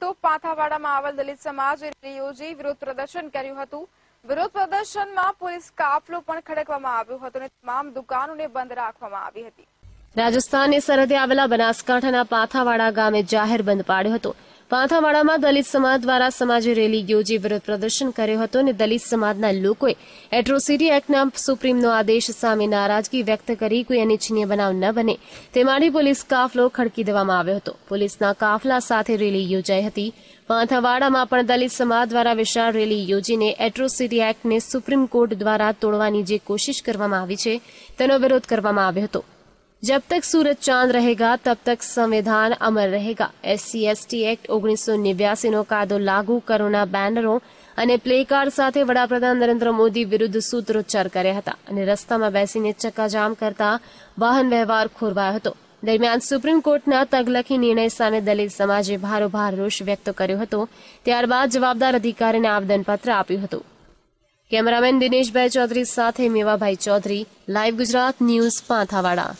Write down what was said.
તો પાથાવાડામાં આવેલ દલિત સમાજે યોજી વિરોધ પ્રદર્શન કર્યું હતું વિરોધ પ્રદર્શનમાં પોલીસ કાફલો પણ ખડકવામાં આવ્યો હતો અને તમામ દુકાનોને બંધ રાખવામાં આવી હતી રાજસ્થાનની સરહદે આવેલા બનાસકાંઠાના પાથાવાડા ગામે જાહેર બંધ પાડ્યો હતો પાંથાવાડામાં દલિત સમાજ દ્વારા સમાજે રેલી યોજી વિરોધ પ્રદર્શન કર્યો હતો અને દલિત સમાજના લોકોએ એટ્રોસિટી એક્ટના સુપ્રીમનો આદેશ સામે નારાજગી વ્યક્ત કરી કોઈ અનિચ્છનીય બનાવ ન બને તે માટે પોલીસ કાફલો ખડકી દેવામાં આવ્યો હતો પોલીસના કાફલા સાથે રેલી યોજાઈ હતી પાંથાવાડામાં પણ દલિત સમાજ દ્વારા વિશાળ રેલી યોજીને એટ્રોસિટી એક્ટને સુપ્રીમ કોર્ટ દ્વારા તોડવાની જે કોશિશ કરવામાં આવી છે તેનો વિરોધ કરવામાં આવ્યો હતો जब तक सूरज चांद रहेगा तब तक संविधान अमर रहेगा એસસી એસટી એક્ટ ઓગણીસો નો કાયદો લાગુ કરોના બેનરો અને પ્લેકાર્ડ સાથે વડાપ્રધાન નરેન્દ્ર મોદી વિરુદ્ધ સૂત્રોચ્ચાર કર્યા હતા અને રસ્તામાં બેસીને ચક્કાજામ કરતા વાહન વ્યવહાર ખોરવાયો હતો દરમિયાન સુપ્રીમ કોર્ટના તગલખી નિર્ણય સામે દલિત સમાજે ભારોભાર રોષ વ્યક્ત કર્યો હતો ત્યારબાદ જવાબદાર અધિકારીને આવેદનપત્ર આપ્યું હતું કેમેરામેન દિનેશભાઈ ચૌધરી સાથે મેવાભાઈ ચૌધરી લાઈવ ગુજરાત ન્યૂઝ પાંથાવાડા